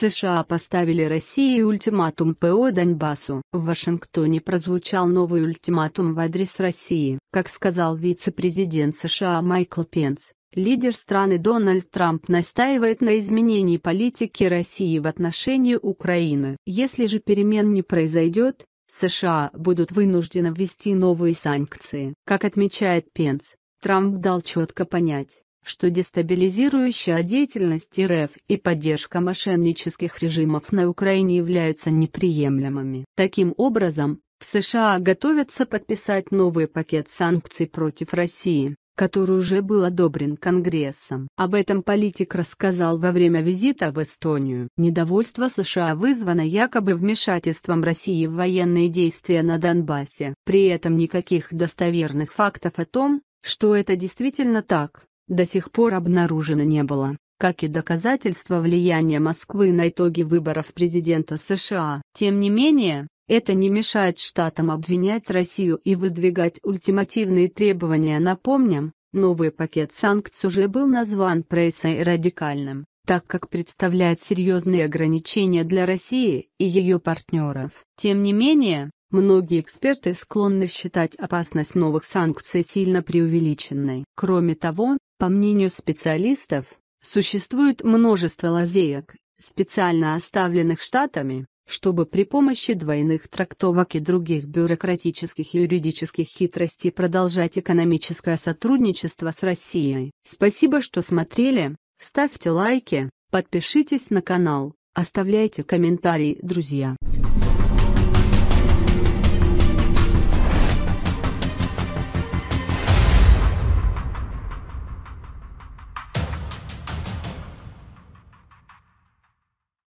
США поставили России ультиматум ПО Донбассу. В Вашингтоне прозвучал новый ультиматум в адрес России. Как сказал вице-президент США Майкл Пенс, лидер страны Дональд Трамп настаивает на изменении политики России в отношении Украины. Если же перемен не произойдет, США будут вынуждены ввести новые санкции. Как отмечает Пенс, Трамп дал четко понять, что дестабилизирующая деятельность РФ и поддержка мошеннических режимов на Украине являются неприемлемыми. Таким образом, в США готовятся подписать новый пакет санкций против России, который уже был одобрен Конгрессом. Об этом политик рассказал во время визита в Эстонию. Недовольство США вызвано якобы вмешательством России в военные действия на Донбассе. При этом никаких достоверных фактов о том, что это действительно так, до сих пор обнаружено не было, как и доказательства влияния Москвы на итоги выборов президента США. Тем не менее, это не мешает штатам обвинять Россию и выдвигать ультимативные требования. Напомним, новый пакет санкций уже был назван прессой радикальным, так как представляет серьезные ограничения для России и ее партнеров. Тем не менее, Многие эксперты склонны считать опасность новых санкций сильно преувеличенной. Кроме того, по мнению специалистов, существует множество лазеек, специально оставленных штатами, чтобы при помощи двойных трактовок и других бюрократических и юридических хитростей продолжать экономическое сотрудничество с Россией. Спасибо, что смотрели, ставьте лайки, подпишитесь на канал, оставляйте комментарии, друзья.